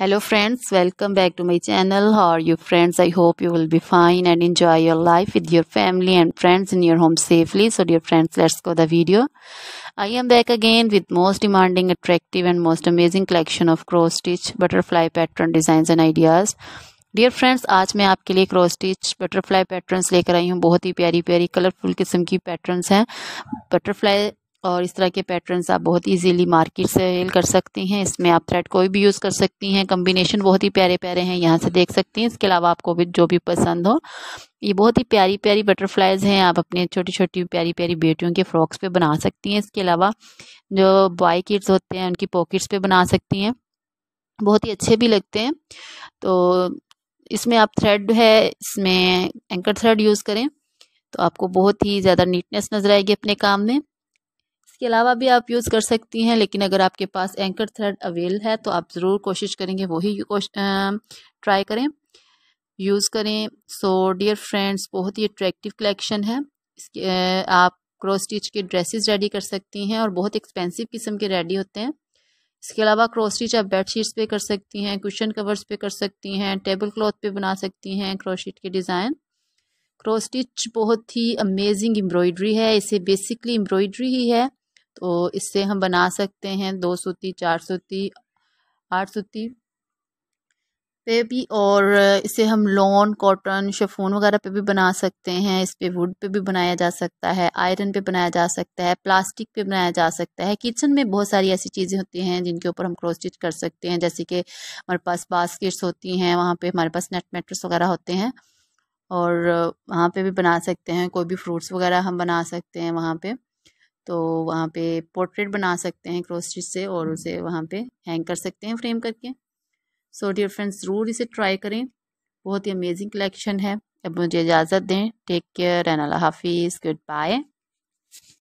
hello friends welcome back to my channel how are you friends i hope you will be fine and enjoy your life with your family and friends in your home safely so dear friends let's go the video i am back again with most demanding attractive and most amazing collection of cross stitch butterfly pattern designs and ideas dear friends आज मैं आपके लिए cross stitch butterfly patterns लेकर आई हूँ बहुत ही प्यारी प्यारी colourful किस्म की पैटर्न्स हैं बटरफ्लाई और इस तरह के पैटर्न्स आप बहुत इजीली मार्केट से हेल कर सकती हैं इसमें आप थ्रेड कोई भी यूज़ कर सकती हैं कम्बिनेशन बहुत ही प्यारे प्यारे हैं यहाँ से देख सकती हैं इसके अलावा आपको भी जो भी पसंद हो ये बहुत ही प्यारी प्यारी बटरफ्लाइज हैं आप अपने छोटी छोटी प्यारी प्यारी बेटियों के फ्रॉक्स पे बना सकती हैं इसके अलावा जो बॉय किड्स होते हैं उनकी पॉकेट्स पे बना सकती हैं बहुत ही अच्छे भी लगते हैं तो इसमें आप थ्रेड है इसमें एंकर थ्रेड यूज़ करें तो आपको बहुत ही ज़्यादा नीटनेस नज़र आएगी अपने काम में इसके अलावा भी आप यूज़ कर सकती हैं लेकिन अगर आपके पास एंकर थ्रेड अवेल है तो आप ज़रूर कोशिश करेंगे वही ट्राई करें यूज़ करें सो डियर फ्रेंड्स बहुत ही अट्रैक्टिव कलेक्शन है इसके आप क्रॉस स्टिच के ड्रेसेस रेडी कर सकती हैं और बहुत एक्सपेंसिव किस्म के रेडी होते हैं इसके अलावा क्रॉस स्टिच आप बेड शीट्स पे कर सकती हैं क्वेश्चन कवर्स पे कर सकती हैं टेबल क्लॉथ पे बना सकती हैं क्रोशीट के डिज़ाइन क्रॉस स्टिच बहुत ही अमेजिंग एम्ब्रॉयडरी है इसे बेसिकली एम्ब्रॉयडरी ही है तो इससे हम बना सकते हैं दो सूती चार सूती आठ सूती पे भी और इसे हम लॉन कॉटन शेफोन वगैरह पे भी बना सकते हैं इस पे वुड पे भी बनाया जा सकता है आयरन पे बनाया जा सकता है प्लास्टिक पे बनाया जा सकता है किचन में बहुत सारी ऐसी चीज़ें होती हैं जिनके ऊपर हम क्रॉस स्टिच कर सकते हैं जैसे कि हमारे पास बास्केट्स होती हैं वहाँ पे हमारे पास नेट मेट्रस वगैरह होते हैं और वहाँ पर भी बना सकते हैं कोई भी फ्रूट्स वगैरह हम बना सकते हैं वहाँ पर तो वहाँ पे पोर्ट्रेट बना सकते हैं क्रोस्टिच से और हम्म। उसे वहाँ पे हैंग कर सकते हैं फ्रेम करके सो डियर फ्रेंड्स ज़रूर इसे ट्राई करें बहुत ही अमेजिंग कलेक्शन है अब मुझे इजाज़त दें टेक केयर एंड अल्लाह हाफिज़ गुड बाय